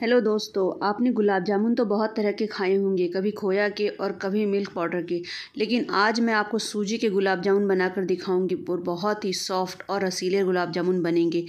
hello दोस्तों आपने गुलाब जामुन तो बहुत तरह के खाए होंगे कभी खोया के और कभी मिल्क पाउडर के लेकिन आज मैं आपको सूजी के गुलाब जामुन बनाकर दिखाऊंगी और बहुत ही सॉफ्ट और रसीले गुलाब जामुन बनेंगे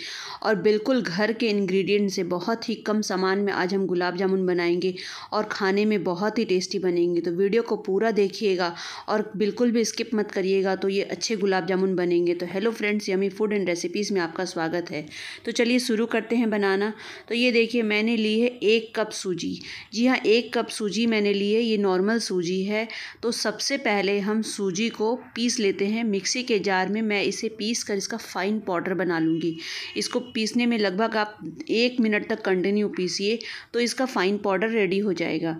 और बिल्कुल घर के इंग्रेडिएंट से बहुत ही कम सामान में आज हम गुलाब जामुन बनाएंगे और खाने में बहुत ही टेस्टी बनेंगे तो वीडियो को पूरा देखिएगा और बिल्कुल भी स्किप मत करिएगा तो ये अच्छे गुलाब जामुन बनेंगे तो hello friends yummy food and recipes में आपका स्वागत है तो चलिए शुरू करते हैं बनाना तो ये देखिए मैंने ली है एक कप सूजी जी हाँ एक कप सूजी मैंने ली है ये नॉर्मल सूजी है तो सबसे पहले हम सूजी को पीस लेते हैं मिक्सी के जार में मैं इसे पीस कर इसका फ़ाइन पाउडर बना लूँगी इसको पीसने में लगभग आप एक मिनट तक कंटिन्यू पीसिए तो इसका फ़ाइन पाउडर रेडी हो जाएगा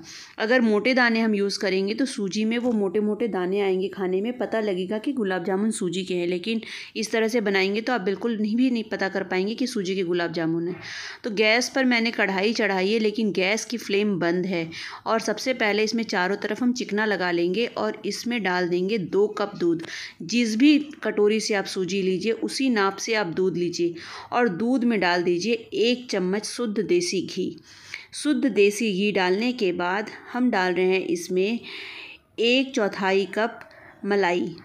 अगर मोटे दाने हम यूज़ करेंगे तो सूजी में वो मोटे मोटे दाने आएंगे खाने में पता लगेगा कि गुलाब जामुन सूजी के हैं लेकिन इस तरह से बनाएंगे तो आप बिल्कुल नहीं भी नहीं पता कर पाएंगे कि सूजी के गुलाब जामुन हैं तो गैस पर मैंने कढ़ाई चढ़ा है लेकिन गैस की फ्लेम बंद है और सबसे पहले इसमें चारों तरफ हम चिकना लगा लेंगे और इसमें डाल देंगे दो कप दूध जिस भी कटोरी से आप सूजी लीजिए उसी नाप से आप दूध लीजिए और दूध में डाल दीजिए एक चम्मच शुद्ध देसी घी शुद्ध देसी घी डालने के बाद हम डाल रहे हैं इसमें एक चौथाई कप मलाई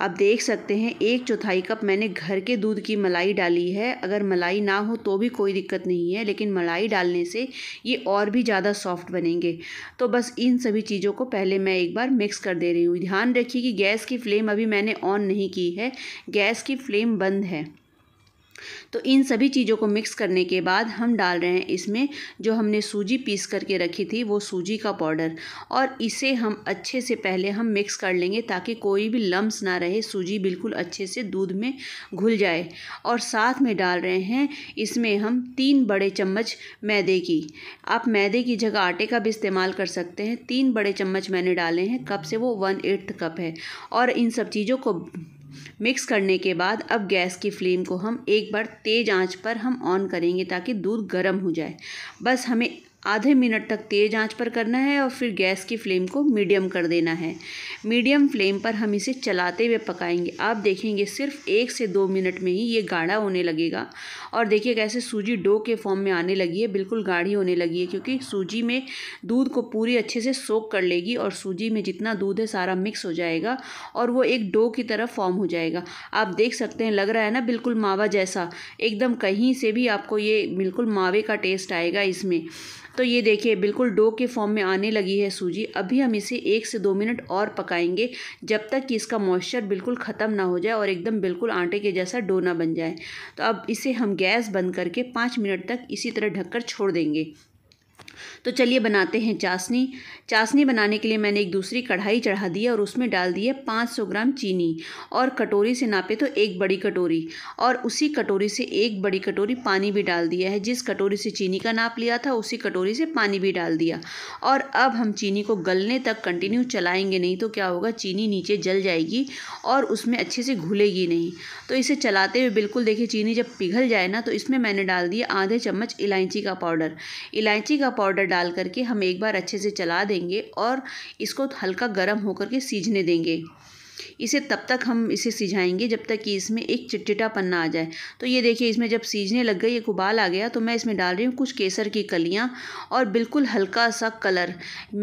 आप देख सकते हैं एक चौथाई कप मैंने घर के दूध की मलाई डाली है अगर मलाई ना हो तो भी कोई दिक्कत नहीं है लेकिन मलाई डालने से ये और भी ज़्यादा सॉफ्ट बनेंगे तो बस इन सभी चीज़ों को पहले मैं एक बार मिक्स कर दे रही हूँ ध्यान रखिए कि गैस की फ्लेम अभी मैंने ऑन नहीं की है गैस की फ्लेम बंद है तो इन सभी चीज़ों को मिक्स करने के बाद हम डाल रहे हैं इसमें जो हमने सूजी पीस करके रखी थी वो सूजी का पाउडर और इसे हम अच्छे से पहले हम मिक्स कर लेंगे ताकि कोई भी लम्स ना रहे सूजी बिल्कुल अच्छे से दूध में घुल जाए और साथ में डाल रहे हैं इसमें हम तीन बड़े चम्मच मैदे की आप मैदे की जगह आटे का भी इस्तेमाल कर सकते हैं तीन बड़े चम्मच मैंने डाले हैं कप से वो वन एट्थ कप है और इन सब चीज़ों को मिक्स करने के बाद अब गैस की फ्लेम को हम एक बार तेज़ आंच पर हम ऑन करेंगे ताकि दूध गर्म हो जाए बस हमें आधे मिनट तक तेज़ आंच पर करना है और फिर गैस की फ्लेम को मीडियम कर देना है मीडियम फ्लेम पर हम इसे चलाते हुए पकाएंगे आप देखेंगे सिर्फ एक से दो मिनट में ही ये गाढ़ा होने लगेगा और देखिए कैसे सूजी डो के फॉर्म में आने लगी है बिल्कुल गाढ़ी होने लगी है क्योंकि सूजी में दूध को पूरी अच्छे से सोख कर लेगी और सूजी में जितना दूध है सारा मिक्स हो जाएगा और वो एक डो की तरह फॉर्म हो जाएगा आप देख सकते हैं लग रहा है ना बिल्कुल मावा जैसा एकदम कहीं से भी आपको ये बिल्कुल मावे का टेस्ट आएगा इसमें तो ये देखिए बिल्कुल डो के फॉर्म में आने लगी है सूजी अभी हम इसे एक से दो मिनट और पकाएंगे जब तक कि इसका मॉइस्चर बिल्कुल ख़त्म ना हो जाए और एकदम बिल्कुल आटे के जैसा डो ना बन जाए तो अब इसे हम गैस बंद करके पाँच मिनट तक इसी तरह ढककर छोड़ देंगे तो चलिए बनाते हैं चाशनी चाशनी बनाने के लिए मैंने एक दूसरी कढ़ाई चढ़ा दी है और उसमें डाल दी है पाँच सौ ग्राम चीनी और कटोरी से नापे तो एक बड़ी कटोरी और उसी कटोरी से एक बड़ी कटोरी पानी भी डाल दिया है जिस कटोरी से चीनी का नाप लिया था उसी कटोरी से पानी भी डाल दिया और अब हम चीनी को गलने तक कंटिन्यू चलाएँगे नहीं तो क्या होगा चीनी नीचे जल जाएगी और उसमें अच्छे से घुलेगी नहीं तो इसे चलाते हुए बिल्कुल देखिए चीनी जब पिघल जाए ना तो इसमें मैंने डाल दिया आधे चम्मच इलायची का पाउडर इलायची का पाउडर डाल करके हम एक बार अच्छे से चला देंगे और इसको हल्का गर्म होकर के सीजने देंगे इसे तब तक हम इसे सिझाएंगे जब तक कि इसमें एक चिटचिटापन ना आ जाए तो ये देखिए इसमें जब सीझने लग गई एक उबाल आ गया तो मैं इसमें डाल रही हूँ कुछ केसर की कलियाँ और बिल्कुल हल्का सा कलर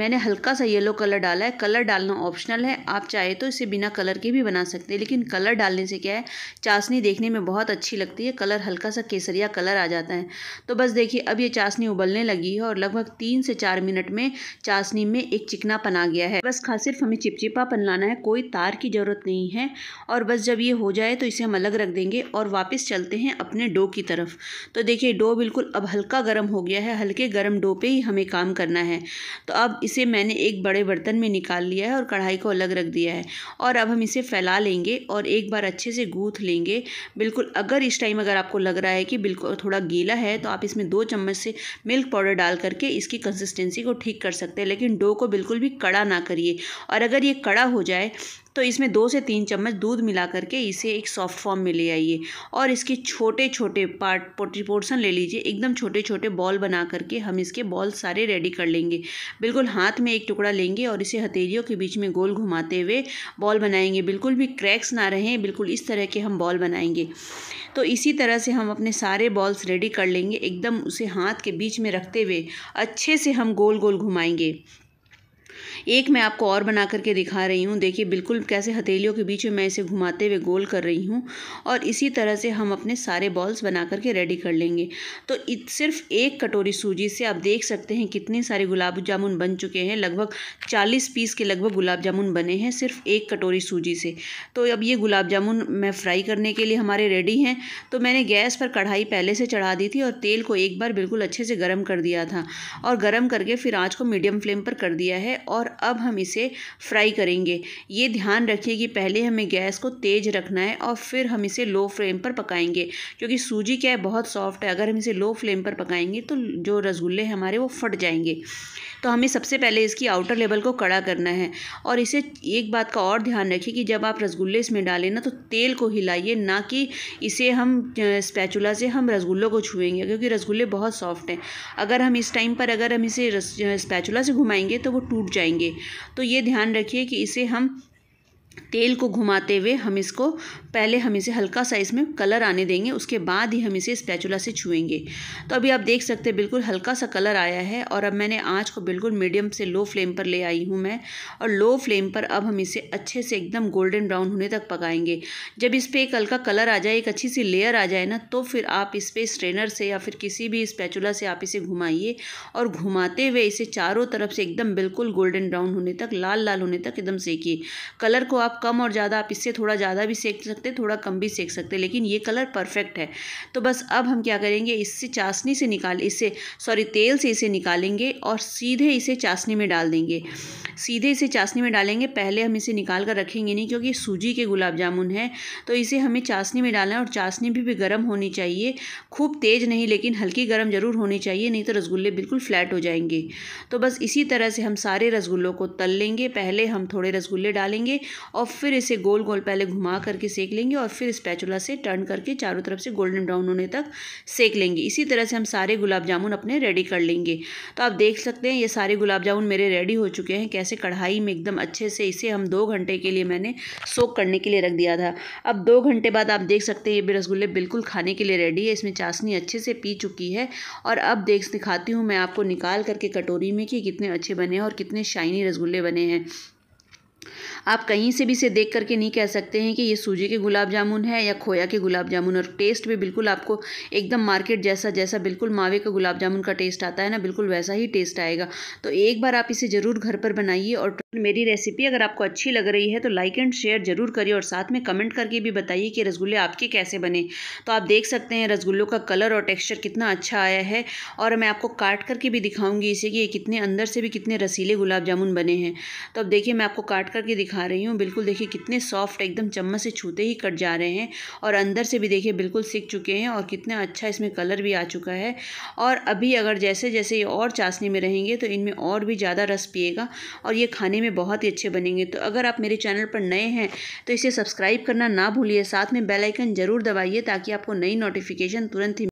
मैंने हल्का सा येलो कलर डाला है कलर डालना ऑप्शनल है आप चाहे तो इसे बिना कलर के भी बना सकते हैं लेकिन कलर डालने से क्या है चाशनी देखने में बहुत अच्छी लगती है कलर हल्का सा केसरिया कलर आ जाता है तो बस देखिए अब ये चाशनी उबलने लगी है और लगभग तीन से चार मिनट में चाशनी में एक चिकनापन आ गया है बस खास सिर्फ हमें चिपचिपापन लाना है कोई तार की ज़रूरत नहीं है और बस जब ये हो जाए तो इसे हम अलग रख देंगे और वापस चलते हैं अपने डो की तरफ तो देखिए डो बिल्कुल अब हल्का गर्म हो गया है हल्के गर्म डो पे ही हमें काम करना है तो अब इसे मैंने एक बड़े बर्तन में निकाल लिया है और कढ़ाई को अलग रख दिया है और अब हम इसे फैला लेंगे और एक बार अच्छे से गूँथ लेंगे बिल्कुल अगर इस टाइम अगर आपको लग रहा है कि बिल्कुल थोड़ा गीला है तो आप इसमें दो चम्मच से मिल्क पाउडर डाल करके इसकी कंसिस्टेंसी को ठीक कर सकते हैं लेकिन डो को बिल्कुल भी कड़ा ना करिए और अगर ये कड़ा हो जाए तो इसमें दो से तीन चम्मच दूध मिला करके इसे एक सॉफ्ट फॉर्म में ले आइए और इसके छोटे छोटे पार्ट पोटी पोर्सन ले लीजिए एकदम छोटे छोटे बॉल बना करके हम इसके बॉल सारे रेडी कर लेंगे बिल्कुल हाथ में एक टुकड़ा लेंगे और इसे हथेलियों के बीच में गोल घुमाते हुए बॉल बनाएंगे बिल्कुल भी क्रैक्स ना रहें बिल्कुल इस तरह के हम बॉल बनाएंगे तो इसी तरह से हम अपने सारे बॉल्स रेडी कर लेंगे एकदम उसे हाथ के बीच में रखते हुए अच्छे से हम गोल गोल घुमाएंगे एक मैं आपको और बना करके दिखा रही हूँ देखिए बिल्कुल कैसे हथेलियों के बीच में मैं इसे घुमाते हुए गोल कर रही हूँ और इसी तरह से हम अपने सारे बॉल्स बना करके रेडी कर लेंगे तो सिर्फ एक कटोरी सूजी से आप देख सकते हैं कितने सारे गुलाब जामुन बन चुके हैं लगभग चालीस पीस के लगभग गुलाब जामुन बने हैं सिर्फ एक कटोरी सूजी से तो अब ये गुलाब जामुन मैं फ्राई करने के लिए हमारे रेडी हैं तो मैंने गैस पर कढ़ाई पहले से चढ़ा दी थी और तेल को एक बार बिल्कुल अच्छे से गर्म कर दिया था और गर्म करके फिर आँच को मीडियम फ्लेम पर कर दिया है और अब हम इसे फ्राई करेंगे ये ध्यान रखिए कि पहले हमें गैस को तेज़ रखना है और फिर हम इसे लो फ्लेम पर पकाएंगे क्योंकि सूजी क्या है बहुत सॉफ्ट है अगर हम इसे लो फ्लेम पर पकाएंगे तो जो रसगुल्ले हमारे वो फट जाएंगे तो हमें सबसे पहले इसकी आउटर लेवल को कड़ा करना है और इसे एक बात का और ध्यान रखिए कि जब आप रसगुल्ले इसमें डालें ना तो तेल को हिलाइए ना कि इसे हम स्पैचुला से हम रसगुल्लों को छुएंगे क्योंकि रसगुल्ले बहुत सॉफ्ट हैं अगर हम इस टाइम पर अगर हम इसे स्पैचुला से घुमाएंगे तो वो टूट जाएंगे तो ये ध्यान रखिए कि इसे हम तेल को घुमाते हुए हम इसको पहले हम इसे हल्का सा इसमें कलर आने देंगे उसके बाद ही हम इसे स्पैचुला से छुएंगे तो अभी आप देख सकते हैं बिल्कुल हल्का सा कलर आया है और अब मैंने आँच को बिल्कुल मीडियम से लो फ्लेम पर ले आई हूँ मैं और लो फ्लेम पर अब हम इसे अच्छे से एकदम गोल्डन ब्राउन होने तक पकाएंगे जब इस पर एक हल्का कलर आ जाए एक अच्छी सी लेयर आ जाए ना तो फिर आप इस पर स्ट्रेनर से या फिर किसी भी स्पैचुला से आप इसे घुमाइए और घुमाते हुए इसे चारों तरफ से एकदम बिल्कुल गोल्डन ब्राउन होने तक लाल लाल होने तक एकदम सेकिए कलर को आप कम और ज़्यादा आप इससे थोड़ा ज़्यादा भी सेक सकते थोड़ा कम भी सेक सकते हैं लेकिन ये कलर परफेक्ट है तो बस अब हम क्या करेंगे इससे चाशनी से निकाल इससे सॉरी तेल से इसे निकालेंगे और सीधे इसे चाशनी में डाल देंगे सीधे इसे चाशनी में डालेंगे पहले हम इसे निकाल कर रखेंगे नहीं क्योंकि सूजी के गुलाब जामुन हैं तो इसे हमें चाशनी में डालना है और चाशनी भी, भी गर्म होनी चाहिए खूब तेज़ नहीं लेकिन हल्की गर्म ज़रूर होनी चाहिए नहीं तो रसगुल्ले बिल्कुल फ्लैट हो जाएंगे तो बस इसी तरह से हम सारे रसगुल्लों को तल लेंगे पहले हम थोड़े रसगुल्ले डालेंगे और फिर इसे गोल गोल पहले घुमा करके सेक लेंगे और फिर स्पैचुला से टर्न करके चारों तरफ से गोल्डन ब्राउन होने तक सेक लेंगे इसी तरह से हम सारे गुलाब जामुन अपने रेडी कर लेंगे तो आप देख सकते हैं ये सारे गुलाब जामुन मेरे रेडी हो चुके हैं कैसे कढ़ाई में एकदम अच्छे से इसे हम दो घंटे के लिए मैंने सोक करने के लिए रख दिया था अब दो घंटे बाद आप देख सकते हैं ये भी रसगुल्ले बिल्कुल खाने के लिए रेडी है इसमें चाशनी अच्छे से पी चुकी है और अब देख दिखाती हूँ मैं आपको निकाल करके कटोरी में कि कितने अच्छे बने हैं और कितने शाइनी रसगुल्ले बने हैं आप कहीं से भी इसे देख करके नहीं कह सकते हैं कि ये सूजी के गुलाब जामुन है या खोया के गुलाब जामुन और टेस्ट भी बिल्कुल आपको एकदम मार्केट जैसा जैसा बिल्कुल मावे का गुलाब जामुन का टेस्ट आता है ना बिल्कुल वैसा ही टेस्ट आएगा तो एक बार आप इसे ज़रूर घर पर बनाइए और मेरी रेसिपी अगर आपको अच्छी लग रही है तो लाइक एंड शेयर जरूर करिए और साथ में कमेंट करके भी बताइए कि रसगुल्ले आपके कैसे बने तो आप देख सकते हैं रसगुल्लों का कलर और टेक्सचर कितना अच्छा आया है और मैं आपको काट करके भी दिखाऊंगी इसे कि ये कितने अंदर से भी कितने रसीले गुलाब जामुन बने हैं तो अब देखिए मैं आपको काट करके दिखा रही हूँ बिल्कुल देखिए कितने सॉफ्ट एकदम चम्मच से छूते ही कट जा रहे हैं और अंदर से भी देखिए बिल्कुल सीख चुके हैं और कितना अच्छा इसमें कलर भी आ चुका है और अभी अगर जैसे जैसे ये और चाशनी में रहेंगे तो इनमें और भी ज़्यादा रस पिएगा और ये खाने में बहुत ही अच्छे बनेंगे तो अगर आप मेरे चैनल पर नए हैं तो इसे सब्सक्राइब करना ना भूलिए साथ में बेलाइकन ज़रूर दबाइए ताकि आपको नई नोटिफिकेशन तुरंत ही